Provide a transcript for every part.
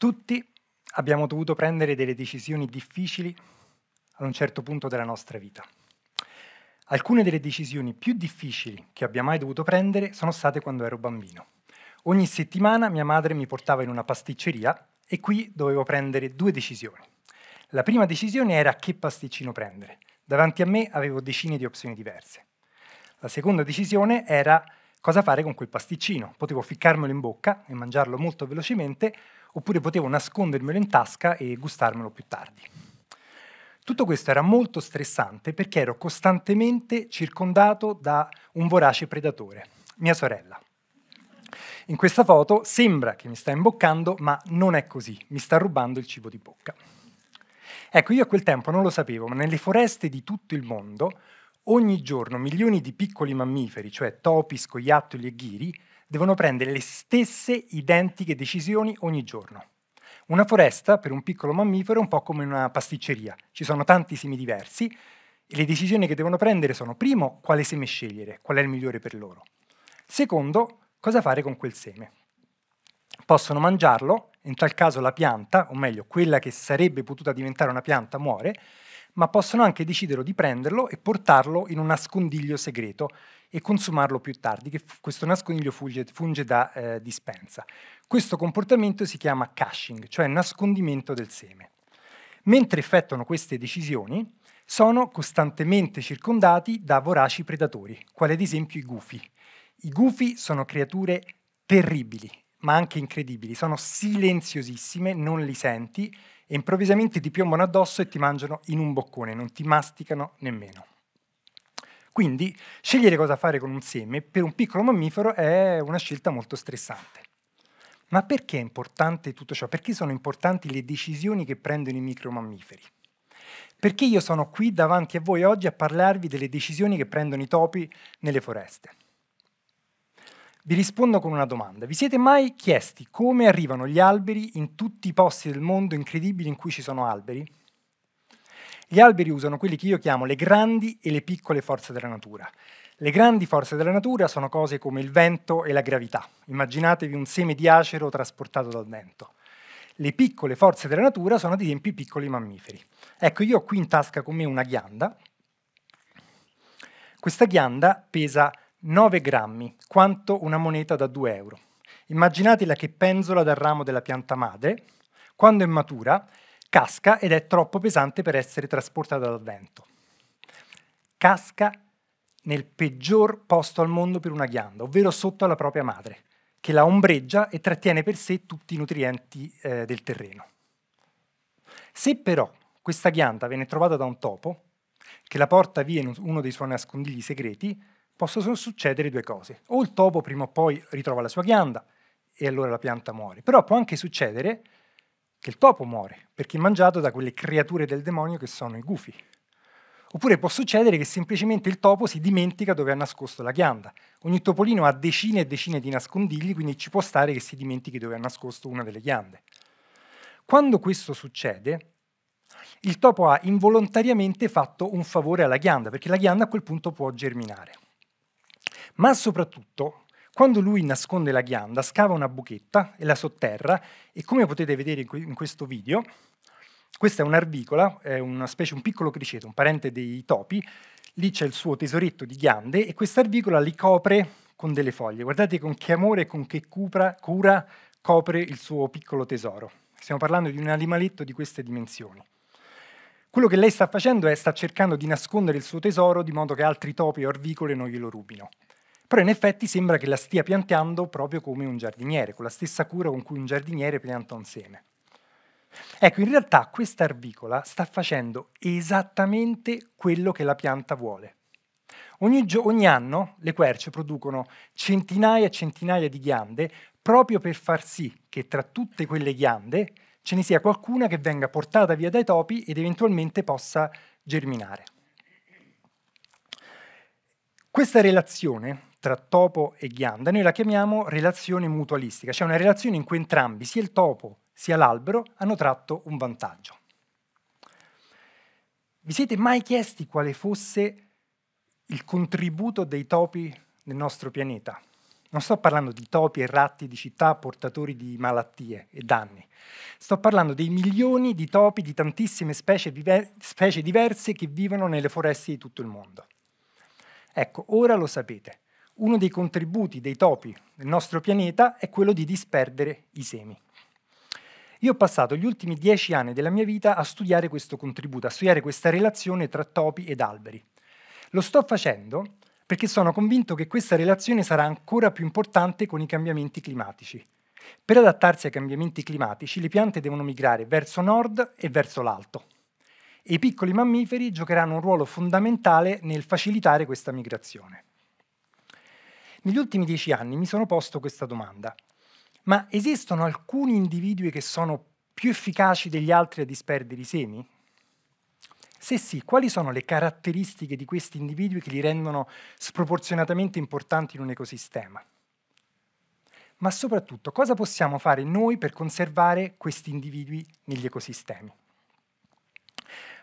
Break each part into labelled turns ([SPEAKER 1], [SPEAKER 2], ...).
[SPEAKER 1] Tutti abbiamo dovuto prendere delle decisioni difficili ad un certo punto della nostra vita. Alcune delle decisioni più difficili che abbia mai dovuto prendere sono state quando ero bambino. Ogni settimana mia madre mi portava in una pasticceria e qui dovevo prendere due decisioni. La prima decisione era che pasticcino prendere. Davanti a me avevo decine di opzioni diverse. La seconda decisione era cosa fare con quel pasticcino. Potevo ficcarmelo in bocca e mangiarlo molto velocemente oppure potevo nascondermelo in tasca e gustarmelo più tardi. Tutto questo era molto stressante perché ero costantemente circondato da un vorace predatore, mia sorella. In questa foto sembra che mi sta imboccando, ma non è così, mi sta rubando il cibo di bocca. Ecco, io a quel tempo non lo sapevo, ma nelle foreste di tutto il mondo ogni giorno milioni di piccoli mammiferi, cioè topi, scoiattoli e ghiri, devono prendere le stesse identiche decisioni ogni giorno. Una foresta per un piccolo mammifero è un po' come una pasticceria, ci sono tanti semi diversi e le decisioni che devono prendere sono primo quale seme scegliere, qual è il migliore per loro. Secondo, cosa fare con quel seme. Possono mangiarlo, in tal caso la pianta, o meglio quella che sarebbe potuta diventare una pianta, muore ma possono anche decidere di prenderlo e portarlo in un nascondiglio segreto e consumarlo più tardi, che questo nascondiglio funge, funge da eh, dispensa. Questo comportamento si chiama caching, cioè nascondimento del seme. Mentre effettuano queste decisioni, sono costantemente circondati da voraci predatori, quali ad esempio i gufi. I gufi sono creature terribili, ma anche incredibili, sono silenziosissime, non li senti e improvvisamente ti piombano addosso e ti mangiano in un boccone, non ti masticano nemmeno. Quindi scegliere cosa fare con un seme per un piccolo mammifero è una scelta molto stressante. Ma perché è importante tutto ciò? Perché sono importanti le decisioni che prendono i micromammiferi? Perché io sono qui davanti a voi oggi a parlarvi delle decisioni che prendono i topi nelle foreste? Vi rispondo con una domanda. Vi siete mai chiesti come arrivano gli alberi in tutti i posti del mondo incredibili in cui ci sono alberi? Gli alberi usano quelli che io chiamo le grandi e le piccole forze della natura. Le grandi forze della natura sono cose come il vento e la gravità. Immaginatevi un seme di acero trasportato dal vento. Le piccole forze della natura sono ad esempio i piccoli mammiferi. Ecco, io ho qui in tasca con me una ghianda. Questa ghianda pesa 9 grammi, quanto una moneta da 2 euro. Immaginatela che penzola dal ramo della pianta madre, quando è matura, casca ed è troppo pesante per essere trasportata dal vento. Casca nel peggior posto al mondo per una ghianda, ovvero sotto alla propria madre, che la ombreggia e trattiene per sé tutti i nutrienti eh, del terreno. Se però questa ghianda viene trovata da un topo, che la porta via in uno dei suoi nascondigli segreti, possono succedere due cose. O il topo prima o poi ritrova la sua ghianda e allora la pianta muore, però può anche succedere che il topo muore perché è mangiato da quelle creature del demonio che sono i gufi. Oppure può succedere che semplicemente il topo si dimentica dove ha nascosto la ghianda. Ogni topolino ha decine e decine di nascondigli, quindi ci può stare che si dimentichi dove ha nascosto una delle ghiande. Quando questo succede, il topo ha involontariamente fatto un favore alla ghianda, perché la ghianda a quel punto può germinare. Ma soprattutto, quando lui nasconde la ghianda, scava una buchetta e la sotterra e come potete vedere in questo video, questa è un'arvicola, è una specie, un piccolo criceto, un parente dei topi, lì c'è il suo tesoretto di ghiande e questa arvicola li copre con delle foglie. Guardate con che amore e con che cura, cura copre il suo piccolo tesoro. Stiamo parlando di un animaletto di queste dimensioni. Quello che lei sta facendo è sta cercando di nascondere il suo tesoro di modo che altri topi o arvicole non glielo rubino però in effetti sembra che la stia piantando proprio come un giardiniere, con la stessa cura con cui un giardiniere pianta un seme. Ecco, in realtà questa arbicola sta facendo esattamente quello che la pianta vuole. Ogni, ogni anno le querce producono centinaia e centinaia di ghiande proprio per far sì che tra tutte quelle ghiande ce ne sia qualcuna che venga portata via dai topi ed eventualmente possa germinare. Questa relazione tra topo e ghianda, noi la chiamiamo relazione mutualistica, cioè una relazione in cui entrambi, sia il topo sia l'albero, hanno tratto un vantaggio. Vi siete mai chiesti quale fosse il contributo dei topi nel nostro pianeta? Non sto parlando di topi e ratti di città portatori di malattie e danni. Sto parlando dei milioni di topi di tantissime specie, diver specie diverse che vivono nelle foreste di tutto il mondo. Ecco, ora lo sapete uno dei contributi dei topi nel nostro pianeta è quello di disperdere i semi. Io ho passato gli ultimi dieci anni della mia vita a studiare questo contributo, a studiare questa relazione tra topi ed alberi. Lo sto facendo perché sono convinto che questa relazione sarà ancora più importante con i cambiamenti climatici. Per adattarsi ai cambiamenti climatici le piante devono migrare verso nord e verso l'alto e i piccoli mammiferi giocheranno un ruolo fondamentale nel facilitare questa migrazione. Negli ultimi dieci anni mi sono posto questa domanda. Ma esistono alcuni individui che sono più efficaci degli altri a disperdere i semi? Se sì, quali sono le caratteristiche di questi individui che li rendono sproporzionatamente importanti in un ecosistema? Ma soprattutto, cosa possiamo fare noi per conservare questi individui negli ecosistemi?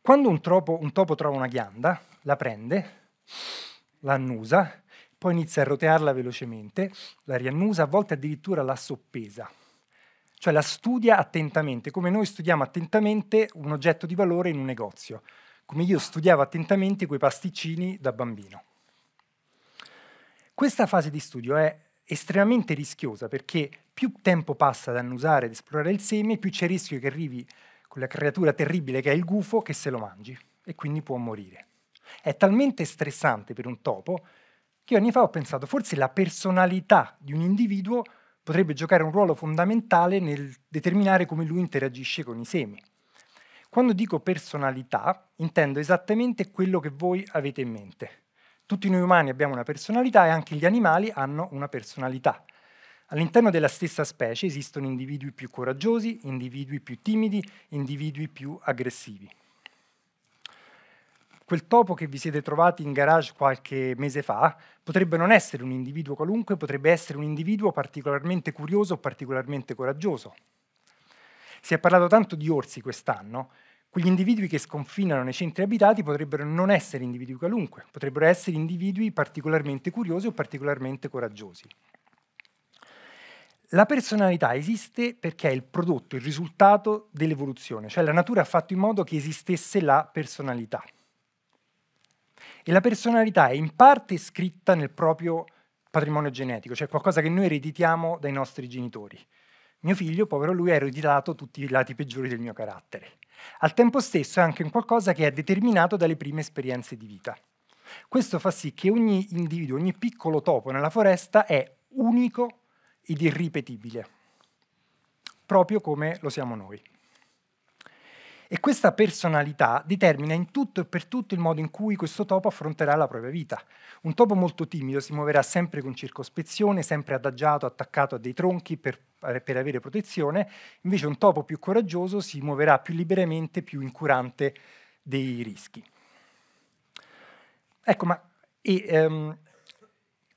[SPEAKER 1] Quando un, tropo, un topo trova una ghianda, la prende, la annusa poi inizia a rotearla velocemente, la riannusa, a volte addirittura la soppesa, cioè la studia attentamente, come noi studiamo attentamente un oggetto di valore in un negozio, come io studiavo attentamente quei pasticcini da bambino. Questa fase di studio è estremamente rischiosa perché più tempo passa ad annusare ed esplorare il seme, più c'è il rischio che arrivi quella creatura terribile che è il gufo che se lo mangi e quindi può morire. È talmente stressante per un topo che io anni fa ho pensato forse la personalità di un individuo potrebbe giocare un ruolo fondamentale nel determinare come lui interagisce con i semi. Quando dico personalità intendo esattamente quello che voi avete in mente. Tutti noi umani abbiamo una personalità e anche gli animali hanno una personalità. All'interno della stessa specie esistono individui più coraggiosi, individui più timidi, individui più aggressivi quel topo che vi siete trovati in garage qualche mese fa potrebbe non essere un individuo qualunque, potrebbe essere un individuo particolarmente curioso o particolarmente coraggioso. Si è parlato tanto di orsi quest'anno, quegli individui che sconfinano nei centri abitati potrebbero non essere individui qualunque, potrebbero essere individui particolarmente curiosi o particolarmente coraggiosi. La personalità esiste perché è il prodotto, il risultato dell'evoluzione, cioè la natura ha fatto in modo che esistesse la personalità. E la personalità è in parte scritta nel proprio patrimonio genetico, cioè qualcosa che noi ereditiamo dai nostri genitori. Mio figlio, povero lui, ha ereditato tutti i lati peggiori del mio carattere. Al tempo stesso è anche un qualcosa che è determinato dalle prime esperienze di vita. Questo fa sì che ogni individuo, ogni piccolo topo nella foresta è unico ed irripetibile, proprio come lo siamo noi. E questa personalità determina in tutto e per tutto il modo in cui questo topo affronterà la propria vita. Un topo molto timido si muoverà sempre con circospezione, sempre adagiato, attaccato a dei tronchi per, eh, per avere protezione, invece un topo più coraggioso si muoverà più liberamente, più incurante dei rischi. Ecco, ma e, ehm,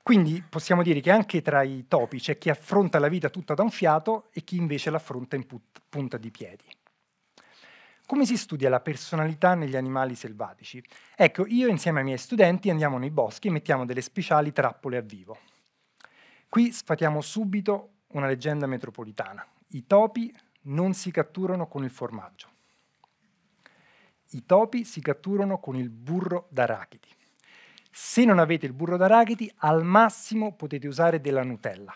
[SPEAKER 1] quindi possiamo dire che anche tra i topi c'è chi affronta la vita tutta da un fiato e chi invece l'affronta in put- punta di piedi. Come si studia la personalità negli animali selvatici? Ecco, io insieme ai miei studenti andiamo nei boschi e mettiamo delle speciali trappole a vivo. Qui sfatiamo subito una leggenda metropolitana. I topi non si catturano con il formaggio. I topi si catturano con il burro d'arachidi. Se non avete il burro d'arachidi, al massimo potete usare della Nutella,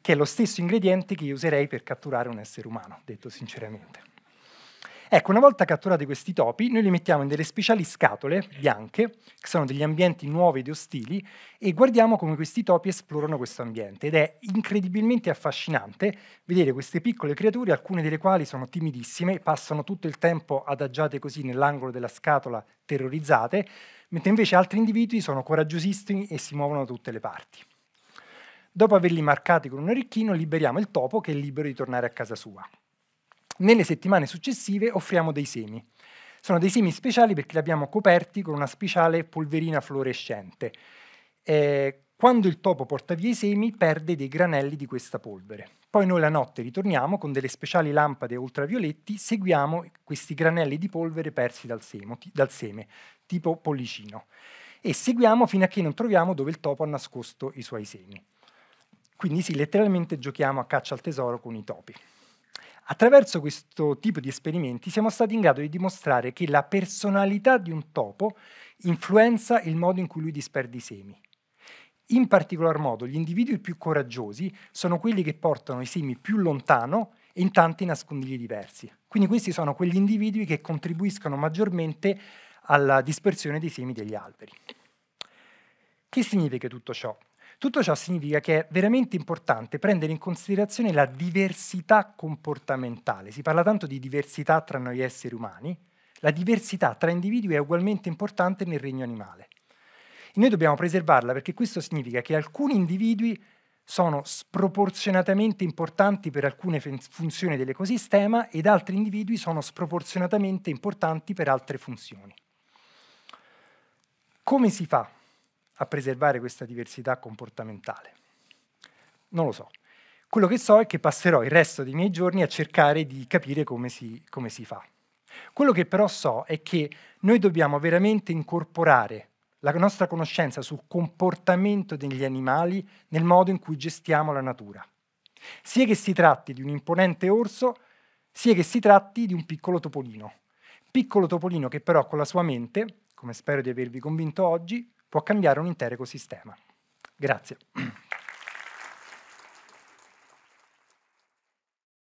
[SPEAKER 1] che è lo stesso ingrediente che io userei per catturare un essere umano, detto sinceramente. Ecco, una volta catturati questi topi, noi li mettiamo in delle speciali scatole bianche, che sono degli ambienti nuovi ed ostili, e guardiamo come questi topi esplorano questo ambiente. Ed è incredibilmente affascinante vedere queste piccole creature, alcune delle quali sono timidissime, passano tutto il tempo adagiate così nell'angolo della scatola, terrorizzate, mentre invece altri individui sono coraggiosissimi e si muovono da tutte le parti. Dopo averli marcati con un orecchino, liberiamo il topo che è libero di tornare a casa sua. Nelle settimane successive offriamo dei semi. Sono dei semi speciali perché li abbiamo coperti con una speciale polverina fluorescente. Eh, quando il topo porta via i semi perde dei granelli di questa polvere. Poi noi la notte ritorniamo con delle speciali lampade ultravioletti, seguiamo questi granelli di polvere persi dal, semo, dal seme, tipo pollicino, e seguiamo fino a che non troviamo dove il topo ha nascosto i suoi semi. Quindi sì, letteralmente giochiamo a caccia al tesoro con i topi. Attraverso questo tipo di esperimenti siamo stati in grado di dimostrare che la personalità di un topo influenza il modo in cui lui disperde i semi. In particolar modo gli individui più coraggiosi sono quelli che portano i semi più lontano e in tanti nascondigli diversi. Quindi questi sono quegli individui che contribuiscono maggiormente alla dispersione dei semi degli alberi. Che significa tutto ciò? Tutto ciò significa che è veramente importante prendere in considerazione la diversità comportamentale. Si parla tanto di diversità tra noi esseri umani, la diversità tra individui è ugualmente importante nel regno animale. E noi dobbiamo preservarla perché questo significa che alcuni individui sono sproporzionatamente importanti per alcune funzioni dell'ecosistema ed altri individui sono sproporzionatamente importanti per altre funzioni. Come si fa a preservare questa diversità comportamentale? Non lo so. Quello che so è che passerò il resto dei miei giorni a cercare di capire come si, come si fa. Quello che però so è che noi dobbiamo veramente incorporare la nostra conoscenza sul comportamento degli animali nel modo in cui gestiamo la natura. Sia che si tratti di un imponente orso, sia che si tratti di un piccolo topolino. Piccolo topolino che però con la sua mente, come spero di avervi convinto oggi, può cambiare un intero ecosistema. Grazie.